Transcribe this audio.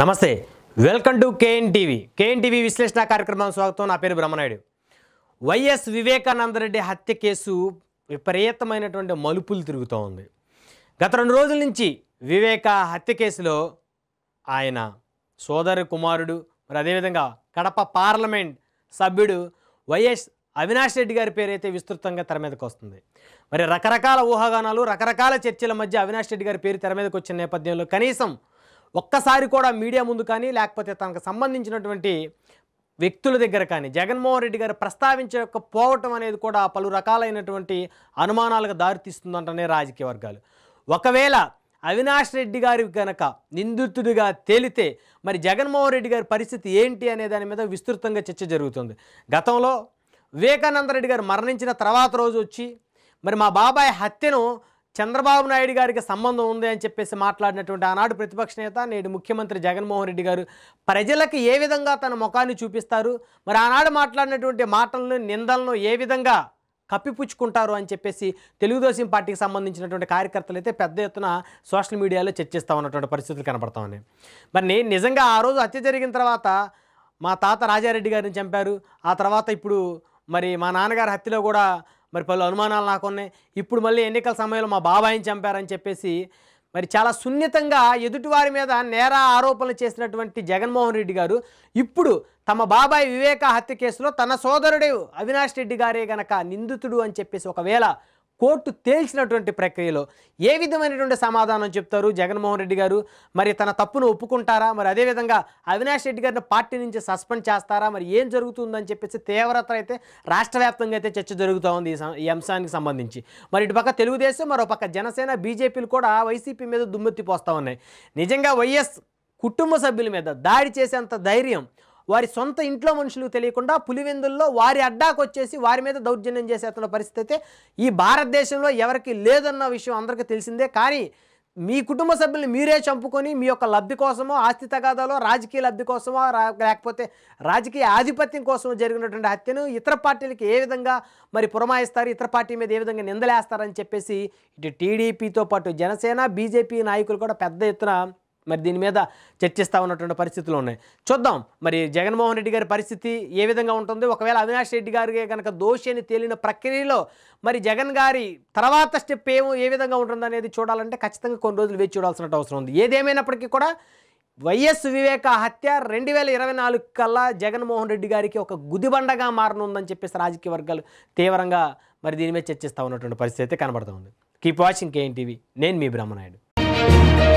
నమస్తే welcome to KN TV KN TV విశ్లేషణ కార్యక్రమం స్వాగతం నా పేరు బ్రహ్మనాయుడు వైఎస్ వివేకానందరెడ్డి హత్య కేసు విపరీతమైనటువంటి మలుపులు తిరుగుతూ ఉంది గత రెండు రోజుల నుంచి వివేక హత్య కేసులో ఆయన సోదరి కుమారుడు మరి అదేవిధంగా కడప పార్లమెంట్ సభ్యుడు వైఎస్ అవినాష్ రెడ్డి గారి పేరైతే విస్తృతంగా తెర మీదకు వస్తుంది మరి రకరకాల ఊహాగానాలు రకరకాల చర్చల మధ్య అవినాష్ రెడ్డి గారి పేరు తెర మీదకి వచ్చిన నేపథ్యంలో కనీసం ఒక్కసారి కూడా మీడియా ముందు కానీ లేకపోతే తనకు సంబంధించినటువంటి వ్యక్తుల దగ్గర కానీ జగన్మోహన్ రెడ్డి గారు ప్రస్తావించకపోవటం అనేది కూడా పలు రకాలైనటువంటి అనుమానాలకు దారితీస్తుందంటనే రాజకీయ వర్గాలు ఒకవేళ అవినాష్ రెడ్డి గారి కనుక నిందితుడిగా తేలితే మరి జగన్మోహన్ రెడ్డి గారి పరిస్థితి ఏంటి అనే దాని మీద విస్తృతంగా చర్చ జరుగుతుంది గతంలో వివేకానంద రెడ్డి గారు మరణించిన తర్వాత రోజు వచ్చి మరి మా బాబాయ్ హత్యను చంద్రబాబు నాయుడు గారికి సంబంధం ఉంది అని చెప్పేసి మాట్లాడినటువంటి ఆనాడు ప్రతిపక్ష నేత నేడు ముఖ్యమంత్రి జగన్మోహన్ రెడ్డి గారు ప్రజలకు ఏ విధంగా తన ముఖాన్ని చూపిస్తారు మరి ఆనాడు మాట్లాడినటువంటి మాటలను నిందలను ఏ విధంగా కప్పిపుచ్చుకుంటారు అని చెప్పేసి తెలుగుదేశం పార్టీకి సంబంధించినటువంటి కార్యకర్తలు అయితే పెద్ద ఎత్తున సోషల్ మీడియాలో చర్చిస్తూ ఉన్నటువంటి పరిస్థితులు కనపడతా మరి నేను నిజంగా ఆ రోజు హత్య జరిగిన తర్వాత మా తాత రాజారెడ్డి గారిని చంపారు ఆ తర్వాత ఇప్పుడు మరి మా నాన్నగారి హత్యలో కూడా మరి పలు అనుమానాలు నాకు ఉన్నాయి ఇప్పుడు మళ్ళీ ఎన్నికల సమయంలో మా బాబాయిని చంపారని చెప్పేసి మరి చాలా సున్నితంగా ఎదుటివారి మీద నేర ఆరోపణలు చేసినటువంటి జగన్మోహన్ రెడ్డి గారు ఇప్పుడు తమ బాబాయ్ వివేక హత్య కేసులో తన సోదరుడు అవినాష్ రెడ్డి గారే గనక నిందితుడు అని చెప్పేసి ఒకవేళ కోర్టు తేల్చినటువంటి ప్రక్రియలో ఏ విధమైనటువంటి సమాధానం చెప్తారు జగన్మోహన్ రెడ్డి గారు మరి తన తప్పును ఒప్పుకుంటారా మరి అదేవిధంగా అవినాష్ రెడ్డి గారిని పార్టీ నుంచి సస్పెండ్ చేస్తారా మరి ఏం జరుగుతుందని చెప్పేసి తీవ్రత అయితే రాష్ట్ర వ్యాప్తంగా అయితే చర్చ జరుగుతూ ఉంది ఈ అంశానికి సంబంధించి మరి ఇటుపక్క తెలుగుదేశం మరో పక్క జనసేన బీజేపీలు కూడా వైసీపీ మీద దుమ్మెత్తిపోస్తూ ఉన్నాయి నిజంగా వైఎస్ కుటుంబ సభ్యుల మీద దాడి చేసేంత ధైర్యం వారి సొంత ఇంట్లో మనుషులకు తెలియకుండా పులివెందుల్లో వారి అడ్డాకు వచ్చేసి వారి మీద దౌర్జన్యం చేసేస్తున్న పరిస్థితి ఈ భారతదేశంలో ఎవరికి లేదన్న విషయం అందరికీ తెలిసిందే కానీ మీ కుటుంబ సభ్యుల్ని మీరే చంపుకొని మీ యొక్క లబ్ధి కోసమో ఆస్తి తగాదాలో రాజకీయ లబ్ధి కోసమో లేకపోతే రాజకీయ ఆధిపత్యం కోసమో జరిగినటువంటి హత్యను ఇతర పార్టీలకి ఏ విధంగా మరి పురమాయిస్తారు ఇతర పార్టీ మీద ఏ విధంగా నిందలేస్తారని చెప్పేసి ఇటు టీడీపీతో పాటు జనసేన బీజేపీ నాయకులు కూడా పెద్ద ఎత్తున మరి దీని మీద చర్చిస్తూ ఉన్నటువంటి పరిస్థితులు ఉన్నాయి చూద్దాం మరి జగన్మోహన్ రెడ్డి గారి పరిస్థితి ఏ విధంగా ఉంటుంది ఒకవేళ అవినాష్ రెడ్డి గారికి కనుక దోషి అని తేలిన ప్రక్రియలో మరి జగన్ గారి తర్వాత స్టెప్ ఏమో ఏ విధంగా ఉంటుందనేది చూడాలంటే ఖచ్చితంగా కొన్ని రోజులు వేచి చూడాల్సిన అవసరం ఉంది ఏదేమైనప్పటికీ కూడా వైఎస్ వివేక హత్య రెండు వేల ఇరవై నాలుగు కల్లా జగన్మోహన్ రెడ్డి గారికి ఒక గుదిబండగా మారనుందని చెప్పేసి రాజకీయ వర్గాలు తీవ్రంగా మరి దీని మీద చర్చిస్తూ ఉన్నటువంటి పరిస్థితి అయితే కనబడుతుంది కీప్ వాచింగ్ కేఎన్ టీవీ నేను మీ బ్రహ్మనాయుడు